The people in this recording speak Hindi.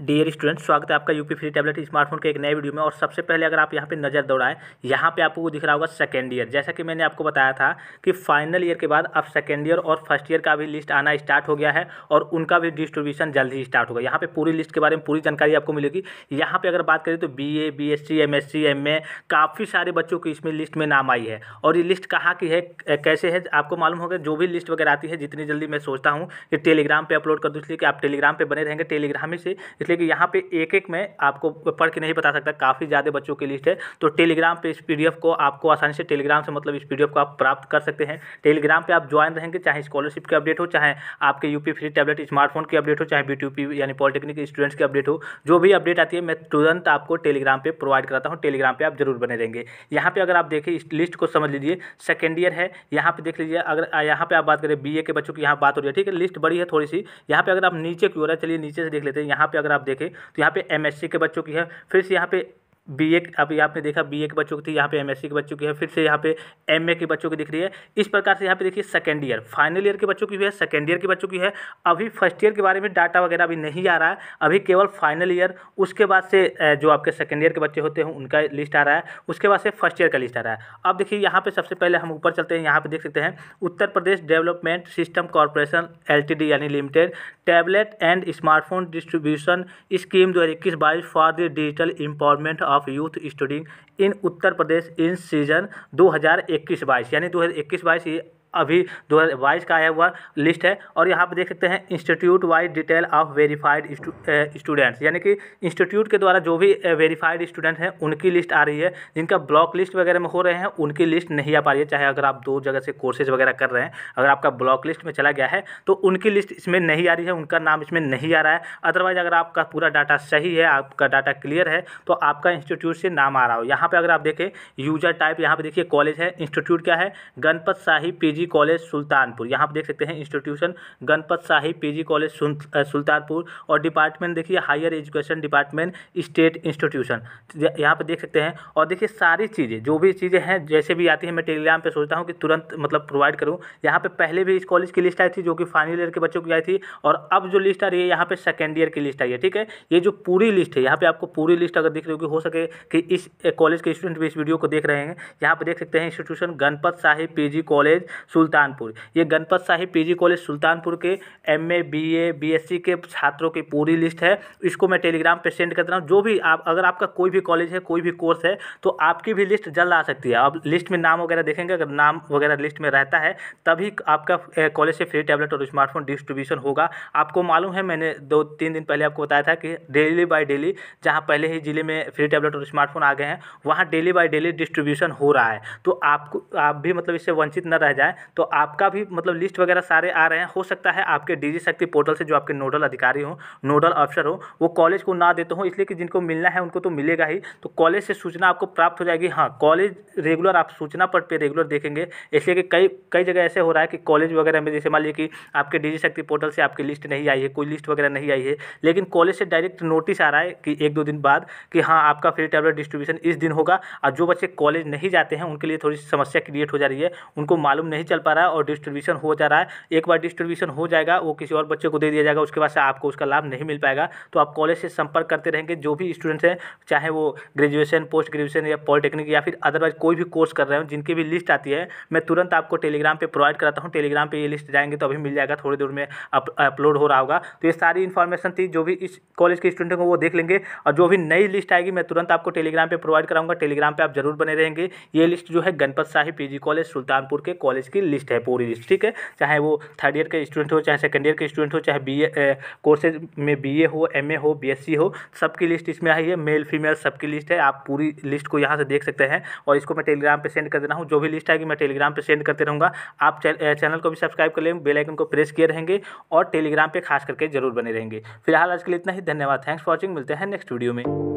डियर स्टूडेंट स्वागत है आपका यूपी फ्री टैबलेट स्मार्टफोन के एक नए वीडियो में और सबसे पहले अगर आप यहाँ पे नज़र दौड़ाएं यहाँ पे आपको दिख रहा होगा सेकेंड ईयर जैसा कि मैंने आपको बताया था कि फाइनल ईयर के बाद अब सेकेंड ईयर और फर्स्ट ईयर का भी लिस्ट आना स्टार्ट हो गया है और उनका भी डिस्ट्रीब्यूशन जल्द ही स्टार्ट होगा यहाँ पर पूरी लिस्ट के बारे में पूरी जानकारी आपको मिलेगी यहाँ पर अगर बात करें तो B A B S C M S C M A काफ़ी सारे बच्चों की इसमें लिस्ट में नाम आई है और ये लिस्ट कहाँ की है कैसे है आपको मालूम होगा जो भी लिस्ट वगैरह आती है जितनी जल्दी मैं सोचता हूँ कि टेलीग्राम पर अपलोड कर दूँ इसलिए कि आप टेलीग्राम पर बने रहेंगे टेलीग्राम ही से इसलिए कि यहाँ पे एक एक में आपको पढ़ के नहीं बता सकता काफ़ी ज़्यादा बच्चों की लिस्ट है तो टेलीग्राम पे इस पी को आपको आसानी से टेलीग्राम से मतलब इस पी को आप प्राप्त कर सकते हैं टेलीग्राम पर आप ज्वाइन रहेंगे चाहे स्कॉलरशिप की अपडेट हो चाहे आपके यू फ्री टैबलेट स्मार्टफोन की अपडेट हो चाहे बी यानी पॉलिटेक्निक स्टूडेंट्स की अपडेट हो जो भी अपडेट आती है मैं तुरंत आपको टेलीग्राम पर प्रोवाइड कराता हूँ टेलीग्राम पर आप जरूर बने रहेंगे यहाँ पर अगर आप देखें इस लिस्ट को समझ लीजिए सेकेंड ईयर है यहाँ पर देख लीजिए अगर यहाँ पर आप बात करें बी के बच्चों की यहाँ बात हो रही है ठीक है लिस्ट बड़ी है थोड़ी सी यहाँ पर अगर आप नीचे की ओर है चलिए नीचे से देख लेते हैं यहाँ पर अगर आप देखें तो यहाँ पे एमएससी के बच्चों की है फिर से यहाँ पे बी ए अभी आपने देखा बी ए के बच्चों की थी यहाँ पे एम एस सी के बच्चों की है फिर से यहाँ पे एम ए के बच्चों की दिख रही है इस प्रकार से यहाँ पे देखिए सेकेंड ईयर फाइनल ईयर के बच्चों की भी है सेकेंड ईयर के बच्चों की है अभी फर्स्ट ईयर के बारे में डाटा वगैरह अभी नहीं आ रहा है अभी केवल फाइनल ईयर उसके बाद से जो आपके सेकेंड ईयर के बच्चे होते हैं उनका लिस्ट आ रहा है उसके बाद से फर्स्ट ईयर का लिस्ट आ रहा है अब देखिए यहाँ पर सबसे पहले हम ऊपर चलते हैं यहाँ पर देख सकते हैं Uttar Pradesh development system corporation L यानी limited tablet and smartphone distribution scheme दो हज़ार इक्कीस बाईस for the digital empowerment of of youth study in Uttar Pradesh in season 2021-22 यानी 2021-22 ये अभी दो हज़ार का आया हुआ लिस्ट है और यहाँ पर देख सकते हैं institute wise detail of verified students यानी कि इंस्टीट्यूट के द्वारा जो भी वेरीफाइड स्टूडेंट हैं उनकी लिस्ट आ रही है जिनका ब्लॉक लिस्ट वगैरह में हो रहे हैं उनकी लिस्ट नहीं आ पा रही है चाहे अगर आप दो जगह से कोर्सेज वगैरह कर रहे हैं अगर आपका ब्लॉक लिस्ट में चला गया है तो उनकी लिस्ट इसमें नहीं आ रही है उनका नाम इसमें नहीं आ रहा है अदरवाइज़ अगर आपका पूरा डाटा सही है आपका डाटा क्लियर है तो आपका इंस्टीट्यूट से नाम आ रहा हो यहाँ पर अगर आप देखें यूजर टाइप यहाँ पर देखिए कॉलेज है इंस्टीट्यूट क्या है Ganpat Shahi P PG college Sultanpur यहाँ पर देख सकते हैं institution Ganpat Sahib PG college Sultanpur और डिपार्टमेंट देखिए higher education department state institution यहाँ पर देख सकते हैं और देखिए सारी चीज़ें जो भी चीज़ें हैं जैसे भी आती है मैं टेलीग्राम पर सोचता हूँ कि तुरंत मतलब प्रोवाइड करूँ यहाँ पर पहले भी इस कॉलेज की लिस्ट आई थी जो कि फाइनल ईयर के बच्चों की आई थी और अब जो लिस्ट आ रही है यहाँ पर सेकेंड ईयर की लिस्ट आई है ठीक है ये जो पूरी लिस्ट है यहाँ पर आपको पूरी लिस्ट अगर दिख रही होगी हो सके कि इस कॉलेज के स्टूडेंट भी इस वीडियो को देख रहे हैं यहाँ पर देख सकते हैं institution Ganpat Sahib PG college Sultanpur ये गणपत साहिब पीजी कॉलेज सुल्तानपुर के एमए बीए बीएससी के छात्रों की पूरी लिस्ट है इसको मैं टेलीग्राम पे सेंड करता हूँ जो भी आप अगर आपका कोई भी कॉलेज है कोई भी कोर्स है तो आपकी भी लिस्ट जल्द आ सकती है अब लिस्ट में नाम वगैरह देखेंगे अगर नाम वगैरह लिस्ट में रहता है तभी आपका कॉलेज से फ्री टैबलेट और स्मार्टफोन डिस्ट्रीब्यूशन होगा आपको मालूम है मैंने दो तीन दिन पहले आपको बताया था कि डेली बाय डेली जहाँ पहले ही ज़िले में फ्री टैबलेट और स्मार्टफोन आ गए हैं वहाँ डेली बाय डेली डिस्ट्रीब्यूशन हो रहा है तो आपको आप भी मतलब इससे वंचित न रह जाए तो आपका भी मतलब लिस्ट वगैरह सारे आ रहे हैं हो सकता है आपके डीजी शक्ति पोर्टल से जो आपके नोडल अधिकारी हो नोडल अफसर हो वो कॉलेज को ना देते हो इसलिए कि जिनको मिलना है उनको तो मिलेगा ही तो कॉलेज से सूचना आपको प्राप्त हो जाएगी हाँ कॉलेज रेगुलर आप सूचना पट पर रेगुलर देखेंगे इसलिए कि कई कई जगह ऐसे हो रहा है कि कॉलेज वगैरह में जैसे मान लीजिए कि आपके डी शक्ति पोर्टल से आपकी लिस्ट नहीं आई है कोई लिस्ट वगैरह नहीं आई है लेकिन कॉलेज से डायरेक्ट नोटिस आ रहा है कि एक दो दिन बाद कि हाँ आपका फ्री टैबलेट डिस्ट्रीब्यूशन इस दिन होगा और जो बच्चे कॉलेज नहीं जाते हैं उनके लिए थोड़ी समस्या क्रिएट हो जा रही है उनको मालूम नहीं चल पा रहा है और डिस्ट्रीब्यूशन हो जा रहा है एक बार डिस्ट्रीब्यूशन हो जाएगा वो किसी और बच्चे को दे दिया जाएगा उसके बाद से आपको उसका लाभ नहीं मिल पाएगा तो आप कॉलेज से संपर्क करते रहेंगे जो भी स्टूडेंट्स हैं चाहे वो ग्रेजुएशन पोस्ट ग्रेजुएशन या पॉलिटेक्निक या फिर अदरवाइज कोई भी कोर्स कर रहे हो जिनकी भी लिस्ट आती है मैं तुरंत आपको टेलीग्राम पर प्रोवाइड कराता हूँ टेलीग्राम पर ये लिस्ट जाएंगे तो अभी मिल जाएगा थोड़ी देर में अपलोड हो रहा होगा तो ये सारी इन्फॉर्मेशन थी जो भी इस कॉलेज के स्टूडेंट को वो देख लेंगे और जो भी नई लिस्ट आएगी मैं तुरंत आपको टेलीग्राम पर प्रोवाइड कराऊंगा टेलीग्राम पर आप जरूर बने रहेंगे ये लिस्ट जो है गणपत शाही पी कॉलेज सुल्तानपुर के कॉलेज की की लिस्ट है पूरी लिस्ट ठीक है चाहे वो थर्ड ईयर के स्टूडेंट हो चाहे सेकेंड ईयर के स्टूडेंट हो चाहे बी कोर्सेज में बी ए हो एम ए हो बी हो सबकी लिस्ट इसमें आई है मेल फीमेल सबकी लिस्ट है आप पूरी लिस्ट को यहाँ से देख सकते हैं और इसको मैं टेलीग्राम पर सेंड कर दे रहा हूँ जो भी लिस्ट आएगी मैं टेलीग्राम पर सेंड करते रहूँगा आप चैनल को भी सब्सक्राइब कर लें बेलाइकन को प्रेस किए रहेंगे और टेलीग्राम पर खास करके जरूर बने रहेंगे फिलहाल आज के लिए इतना ही धन्यवाद थैंक्स फॉर वॉचिंग मिलते हैं नेक्स्ट वीडियो में